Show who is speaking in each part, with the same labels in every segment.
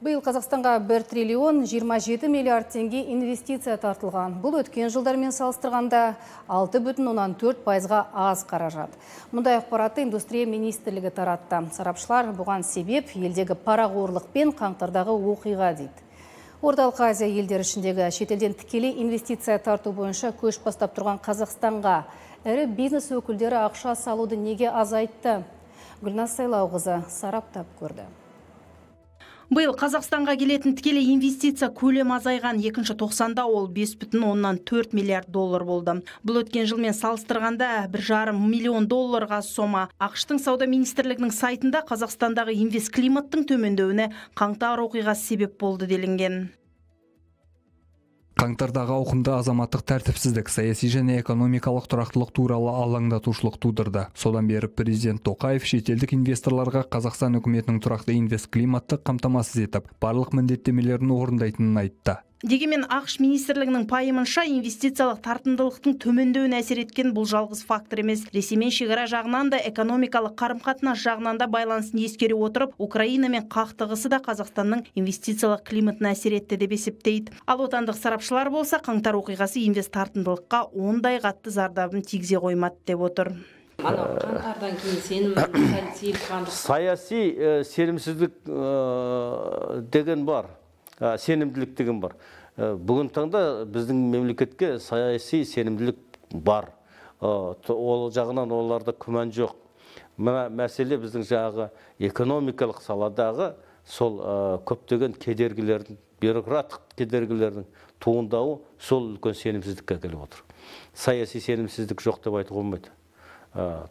Speaker 1: Бұл Қазақстанға 1 триллион 27 миллиард теңге инвестиция тартылған. Бұл өткен жылдармен салыстырғанда бүтін 4 пайызға аз қаражат. Мұндай ақпаратты индустрия министрлігі таратты. Сарапшылар бұған себеп елдегі парағорлық пен қаңтардағы оқиға дейді. Орталық Азия елдері ішіндегі шетелден тікелей инвестиция тарту бойынша көш бастап тұрған Қазақстанға ірі бизнес өкілдері ақша салуды неге азайтты? Гүлназ Сайлауқызы сараптап көрді.
Speaker 2: Бұл қазақстанға келетін тікелей инвестиция көлемі азайған екінші тоқсанда ол бес оннан миллиард доллар болды бұл өткен жылмен салыстырғанда 1.5 жарым миллион долларға сома ақштың сауда министрлігінің сайтында қазақстандағы инвест климаттың төмендеуіне қаңтар оқиға себеп болды делінген
Speaker 3: қаңтардағы ауқымды азаматтық тәртіпсіздік саяси және экономикалық тұрақтылық туралы алаңдатушылық тудырды содан бері президент тоқаев шетелдік инвесторларға қазақстан үкіметінің тұрақты инвест климатты қамтамасыз етіп барлық міндеттемелерін орындайтынын айтты
Speaker 2: дегенмен ақш министрлігінің пайымынша инвестициялық тартымдылықтың төмендеуіне әсер еткен бұл жалғыз фактор емес ресеймен шекара жағынан да экономикалық қарым қатынас жағынан да байланысын ескере отырып украинамен қақтығысы да қазақстанның инвестициялық климатына әсер етті деп есептейді ал отандық сарапшылар болса қаңтар оқиғасы инвест тартымдылыққа ондай қатты зардабын тигізе қоймады деп отыр қаңтардан кейін
Speaker 4: саяси э, э, деген бар Ә, сенімділік деген бар ә, Бүгін бүгінгі таңда біздің мемлекетке саяси сенімділік бар ә, ол жағынан оларда күмән жоқ мына мәселе біздің жағы экономикалық саладағы сол ә, көптеген кедергілердің бюрократтық кедергілердің туындауы сол үлкен сенімсіздікке әкеліп отыр саяси сенімсіздік жоқ деп айтуға болмайды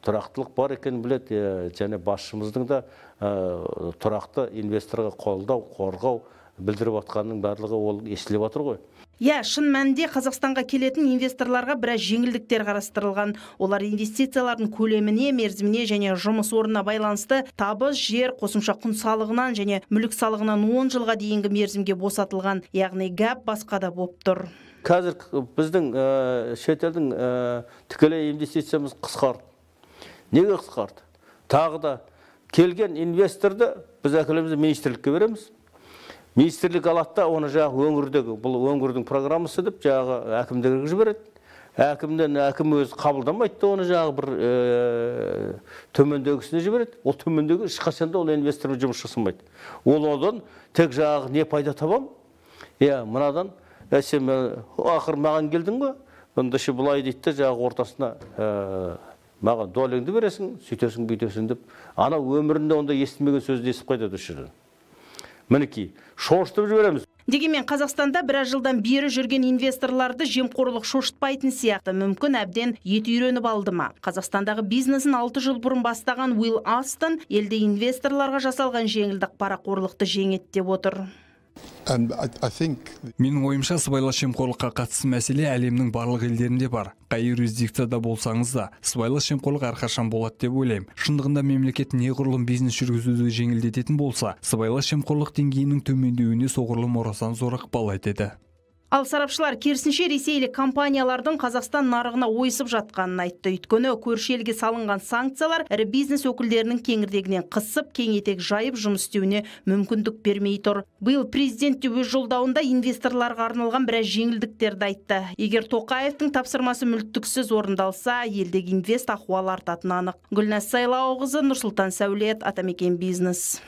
Speaker 4: тұрақтылық бар екенін біледі ә, және басшымыздың да ә, тұрақты инвесторға қолдау қорғау білдіріп жатқанның барлығы ол естіліп жатыр ғой
Speaker 2: иә шын мәнінде қазақстанға келетін инвесторларға біраз жеңілдіктер қарастырылған олар инвестициялардың көлеміне мерзіміне және жұмыс орнына байланысты табыс жер қосымша құн салығынан және мүлік салығынан он жылға дейінгі мерзімге босатылған яғни гәп басқа да болып
Speaker 4: тұр қазір біздің ә, шетелдің ә, тікелей инвестициямыз қысқарды неге қысқарды тағы да келген инвесторды біз әкелеміз министрлікке береміз министрлік алады да оны жаңағы өңірдегі бұл өңірдің программасы деп жаңағы әкімдерге жібереді әкімнен әкім өзі қабылдамайды да оны жаңағы бір ә, төмендегісіне жібереді ол төмендегі ешқашан да ол инвестормен жұмыс жасамайды ол одан тек жаңағы не пайда табам, иә мынадан ә, сен ақыры маған келдің ғой ендеше былай дейді да жаңағы ортасына ә, маған долеңді бересің сөйтесің бүйтесің деп анау өмірінде ондай естімеген сөзді естіп қайтады осы жерден мінекей шошытып жібереміз
Speaker 2: дегенмен қазақстанда біраз жылдан бері жүрген инвесторларды жемқорлық шошытпайтын сияқты мүмкін әбден ет үйреніп алды ма қазақстандағы бизнесін алты жыл бұрын бастаған уилл астон елде инвесторларға жасалған жеңілдік парақорлықты жеңеді деп отыр
Speaker 3: менің ойымша сыбайлас жемқорлыққа қатысты мәселе әлемнің барлық елдерінде бар қай юрисдикцияда болсаңыз да сыбайлас жемқорлық әрқашан болады деп ойлаймын шындығында мемлекет неғұрлым бизнес жүргізуді жеңілдететін болса сыбайлас жемқорлық деңгейінің төмендеуіне соғұрлым орасан зор ықпал етеді
Speaker 2: ал сарапшылар керісінше ресейлік компаниялардың қазақстан нарығына ойысып жатқанын айтты өйткені көрші елге салынған санкциялар ірі бизнес өкілдерінің кеңірдегінен қысып кең етек жайып жұмыс істеуіне мүмкіндік бермей тұр биыл президент те өз жолдауында инвесторларға арналған біраз жеңілдіктерді айтты егер тоқаевтың тапсырмасы мүлтіксіз орындалса елдегі инвест ахуалы артатыны анық гүлназ сайлауқызы нұрсұлтан сәулет атамекен бизнес